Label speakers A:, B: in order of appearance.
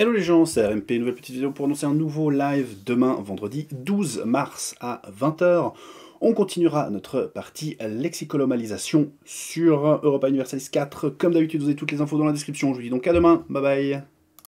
A: Hello les gens, c'est RMP, nouvelle petite vidéo pour annoncer un nouveau live demain vendredi 12 mars à 20h. On continuera notre partie lexicolomalisation sur Europa Universalis 4. Comme d'habitude, vous avez toutes les infos dans la description. Je vous dis donc à demain, bye bye